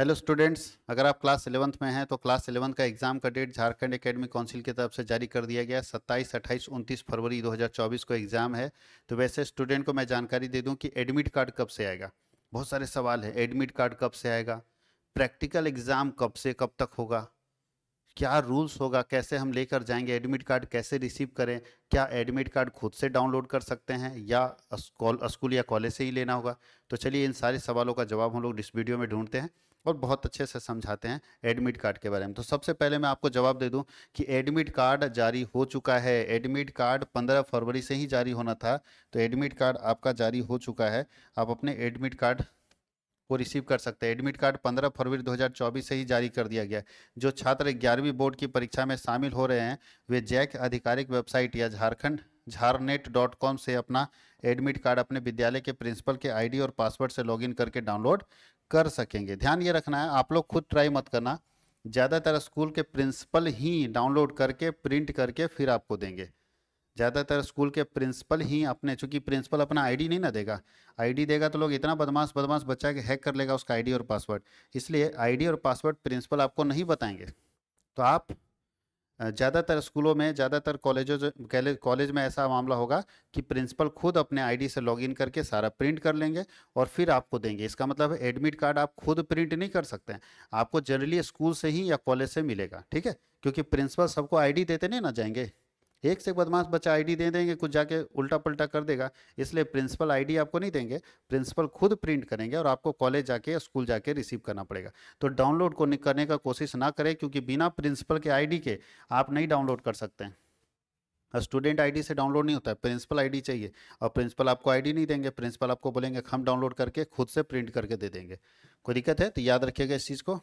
hello students अगर आप class eleventh में हैं तो क्लास इलेवंथ का एग्जाम का डेट झारखंड एकेडमी काउंसिल की तरफ से जारी कर दिया गया 27, 28, 29 फरवरी 2024 को एग्जाम है तो वैसे स्टूडेंट को मैं जानकारी दे दूं कि एडमिट कार्ड कब से आएगा बहुत सारे सवाल है एडमिट कार्ड कब से आएगा प्रैक्टिकल एग्जाम कब से कब तक होगा क्या रूल्स होगा कैसे हम लेकर जाएंगे एडमिट कार्ड कैसे रिसीव करें क्या एडमिट कार्ड खुद से डाउनलोड कर सकते हैं या स्कूल या कॉलेज से ही लेना होगा तो चलिए इन सारे सवालों का जवाब हम लोग इस वीडियो में ढूंढते हैं और बहुत अच्छे से समझाते हैं एडमिट कार्ड के बारे में तो सबसे पहले मैं आपको जवाब दे दूं कि एडमिट कार्ड जारी हो चुका है एडमिट कार्ड 15 फरवरी से ही जारी होना था तो एडमिट कार्ड आपका जारी हो चुका है आप अपने एडमिट कार्ड को रिसीव कर सकते हैं एडमिट कार्ड 15 फरवरी 2024 से ही जारी कर दिया गया जो छात्र ग्यारहवीं बोर्ड की परीक्षा में शामिल हो रहे हैं वे जैक आधिकारिक वेबसाइट या झारखंड झारनेट डॉट कॉम से अपना एडमिट कार्ड अपने विद्यालय के प्रिंसिपल के आईडी और पासवर्ड से लॉगिन करके डाउनलोड कर सकेंगे ध्यान ये रखना है आप लोग खुद ट्राई मत करना ज़्यादातर स्कूल के प्रिंसिपल ही डाउनलोड करके प्रिंट करके फिर आपको देंगे ज़्यादातर स्कूल के प्रिंसिपल ही अपने चूँकि प्रिंसिपल अपना आईडी नहीं ना देगा आईडी देगा तो लोग इतना बदमाश बदमाश बच्चा के हैक कर लेगा उसका आईडी और पासवर्ड इसलिए आईडी और पासवर्ड प्रिंसिपल आपको नहीं बताएंगे तो आप ज़्यादातर स्कूलों में ज़्यादातर कॉलेजों कॉलेज में ऐसा मामला होगा कि प्रिंसिपल खुद अपने आईडी से लॉगिन करके सारा प्रिंट कर लेंगे और फिर आपको देंगे इसका मतलब एडमिट कार्ड आप खुद प्रिंट नहीं कर सकते हैं आपको जनरली स्कूल से ही या कॉलेज से मिलेगा ठीक है क्योंकि प्रिंसिपल सबको आईडी देते नहीं ना जाएंगे एक से बदमाश बच्चा आईडी दे देंगे कुछ जाके उल्टा पल्टा कर देगा इसलिए प्रिंसिपल आईडी आपको नहीं देंगे प्रिंसिपल खुद प्रिंट करेंगे और आपको कॉलेज जाके स्कूल जाके रिसीव करना पड़ेगा तो डाउनलोड को करने का कोशिश ना करें क्योंकि बिना प्रिंसिपल के आईडी के आप नहीं डाउनलोड कर सकते हैं स्टूडेंट आईडी से डाउनलोड नहीं होता है प्रिंसिपल आईडी चाहिए और प्रिंसिपल आपको आईडी नहीं देंगे प्रिंसिपल आपको बोलेंगे हम डाउनलोड करके खुद से प्रिंट करके दे देंगे कोई दिक्कत है तो याद रखिएगा इस चीज़ को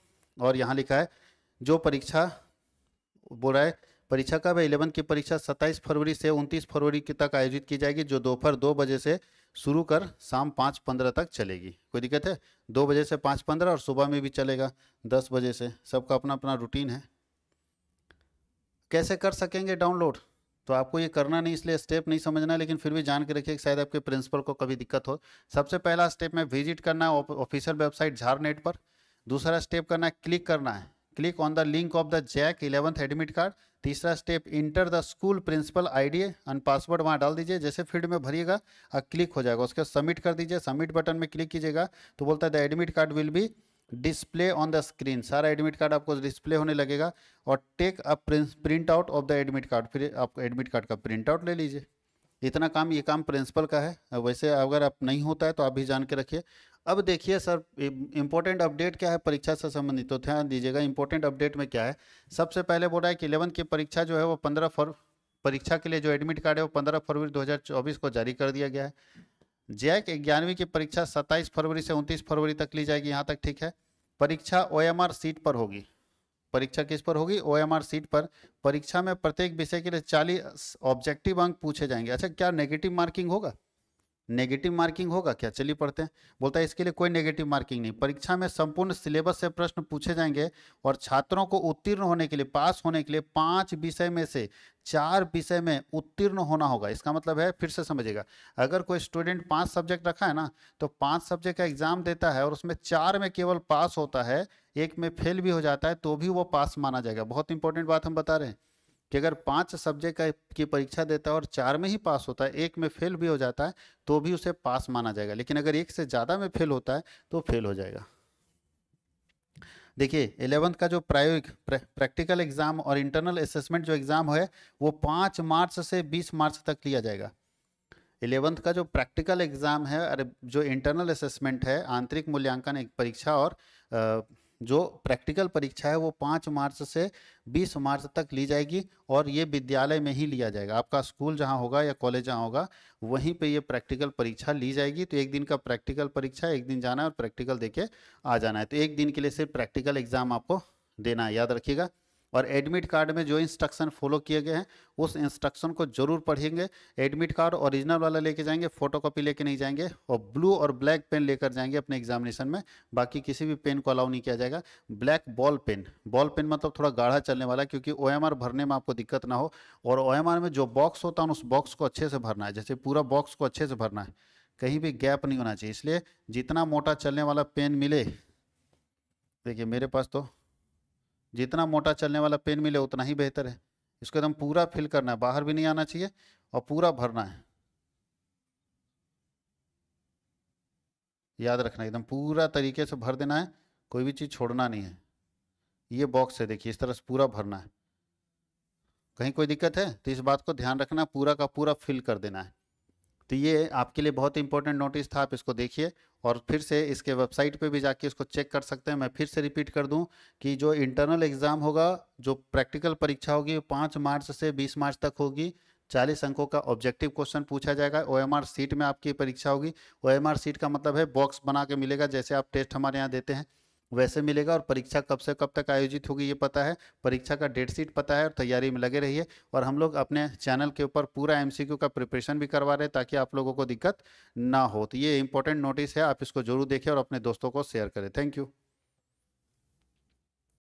और यहाँ लिखा है जो परीक्षा बोल रहा है परीक्षा कब है इलेवन की परीक्षा 27 फरवरी से 29 फरवरी की तक आयोजित की जाएगी जो दोपहर दो बजे से शुरू कर शाम पाँच पंद्रह तक चलेगी कोई दिक्कत है दो बजे से पाँच पंद्रह और सुबह में भी चलेगा दस बजे से सबका अपना अपना रूटीन है कैसे कर सकेंगे डाउनलोड तो आपको ये करना नहीं इसलिए स्टेप नहीं समझना लेकिन फिर भी जान के रखिए शायद आपके प्रिंसिपल को कभी दिक्कत हो सबसे पहला स्टेप में विजिट करना है ऑफिशियल वेबसाइट झारनेट पर दूसरा स्टेप करना है क्लिक करना है click on the link of the JAC eleventh admit card तीसरा step enter the school principal ID and password वहाँ डाल दीजिए जैसे फील्ड में भरिएगा और क्लिक हो जाएगा उसके सबमिट कर दीजिए सबमिट बटन में क्लिक कीजिएगा तो बोलता है the admit card will be display on the screen सारा एडमिट कार्ड आपको डिस्प्ले होने लगेगा और take a print out of the admit card फिर आप एडमिट कार्ड का प्रिंट आउट ले लीजिए इतना काम ये काम प्रिंसिपल का है वैसे अगर आप नहीं होता है तो आप भी जान के रखिए अब देखिए सर इम्पोर्टेंट अपडेट क्या है परीक्षा से संबंधित तो ध्यान दीजिएगा इम्पोर्टेंट अपडेट में क्या है सबसे पहले बोल रहा है कि इलेवन की परीक्षा जो है वो पंद्रह फर परीक्षा के लिए जो एडमिट कार्ड है वो पंद्रह फरवरी चौबीस को जारी कर दिया गया है जैक ग्यारहवीं की परीक्षा सत्ताईस फरवरी से उनतीस फरवरी तक ली जाएगी यहाँ तक ठीक है परीक्षा ओ सीट पर होगी परीक्षा किस पर होगी ओ सीट पर परीक्षा में प्रत्येक विषय के लिए चालीस ऑब्जेक्टिव अंक पूछे जाएंगे अच्छा क्या नेगेटिव मार्किंग होगा नेगेटिव मार्किंग होगा क्या चलिए पढ़ते हैं बोलता है इसके लिए कोई नेगेटिव मार्किंग नहीं परीक्षा में संपूर्ण सिलेबस से प्रश्न पूछे जाएंगे और छात्रों को उत्तीर्ण होने के लिए पास होने के लिए पांच विषय में से चार विषय में उत्तीर्ण होना होगा इसका मतलब है फिर से समझिएगा अगर कोई स्टूडेंट पांच सब्जेक्ट रखा है ना तो पांच सब्जेक्ट का एग्जाम देता है और उसमें चार में केवल पास होता है एक में फेल भी हो जाता है तो भी वो पास माना जाएगा बहुत इंपॉर्टेंट बात हम बता रहे हैं कि अगर पांच सब्जेक्ट का की परीक्षा देता है और चार में ही पास होता है एक में फेल भी हो जाता है तो भी उसे पास माना जाएगा लेकिन अगर एक से ज़्यादा में फेल होता है तो फेल हो जाएगा देखिए एलेवंथ का जो प्रायोगिक प्रैक्टिकल एग्जाम और इंटरनल असेसमेंट जो एग्ज़ाम है वो पाँच मार्च से बीस मार्च तक लिया जाएगा एलेवंथ का जो प्रैक्टिकल एग्ज़ाम है अरे जो इंटरनल असेसमेंट है आंतरिक मूल्यांकन परीक्षा और आ, जो प्रैक्टिकल परीक्षा है वो पाँच मार्च से बीस मार्च तक ली जाएगी और ये विद्यालय में ही लिया जाएगा आपका स्कूल जहाँ होगा या कॉलेज जहाँ होगा वहीं पे ये प्रैक्टिकल परीक्षा ली जाएगी तो एक दिन का प्रैक्टिकल परीक्षा एक दिन जाना है और प्रैक्टिकल देके आ जाना है तो एक दिन के लिए सिर्फ प्रैक्टिकल एग्जाम आपको देना है याद रखिएगा और एडमिट कार्ड में जो इंस्ट्रक्शन फॉलो किए गए हैं उस इंस्ट्रक्शन को जरूर पढ़ेंगे एडमिट कार्ड ओरिजिनल वाला लेके जाएंगे फोटोकॉपी लेके नहीं जाएंगे और ब्लू और ब्लैक पेन लेकर जाएंगे अपने एग्जामिनेशन में बाकी किसी भी पेन को अलाउ नहीं किया जाएगा black ball pen ball pen मतलब थोड़ा गाढ़ा चलने वाला क्योंकि ओ भरने में आपको दिक्कत ना हो और ओ में जो बॉक्स होता है उस बॉक्स को अच्छे से भरना है जैसे पूरा बॉक्स को अच्छे से भरना है कहीं भी गैप नहीं होना चाहिए इसलिए जितना मोटा चलने वाला पेन मिले देखिए मेरे पास तो जितना मोटा चलने वाला पेन मिले उतना ही बेहतर है इसको एकदम पूरा फिल करना है बाहर भी नहीं आना चाहिए और पूरा भरना है याद रखना एकदम पूरा तरीके से भर देना है कोई भी चीज़ छोड़ना नहीं है ये बॉक्स है देखिए इस तरह से पूरा भरना है कहीं कोई दिक्कत है तो इस बात को ध्यान रखना पूरा का पूरा फिल कर देना है तो ये आपके लिए बहुत इंपॉर्टेंट नोटिस था आप इसको देखिए और फिर से इसके वेबसाइट पे भी जाके इसको चेक कर सकते हैं मैं फिर से रिपीट कर दूं कि जो इंटरनल एग्ज़ाम होगा जो प्रैक्टिकल परीक्षा होगी वो पाँच मार्च से बीस मार्च तक होगी चालीस अंकों का ऑब्जेक्टिव क्वेश्चन पूछा जाएगा ओ सीट में आपकी परीक्षा होगी ओ सीट का मतलब है बॉक्स बना के मिलेगा जैसे आप टेस्ट हमारे यहाँ देते हैं वैसे मिलेगा और परीक्षा कब से कब तक आयोजित होगी ये पता है परीक्षा का डेट शीट पता है और तैयारी में लगे रहिए और हम लोग अपने चैनल के ऊपर पूरा एमसीक्यू का प्रिपरेशन भी करवा रहे हैं ताकि आप लोगों को दिक्कत ना हो तो ये इंपॉर्टेंट नोटिस है आप इसको जरूर देखें और अपने दोस्तों को शेयर करें थैंक यू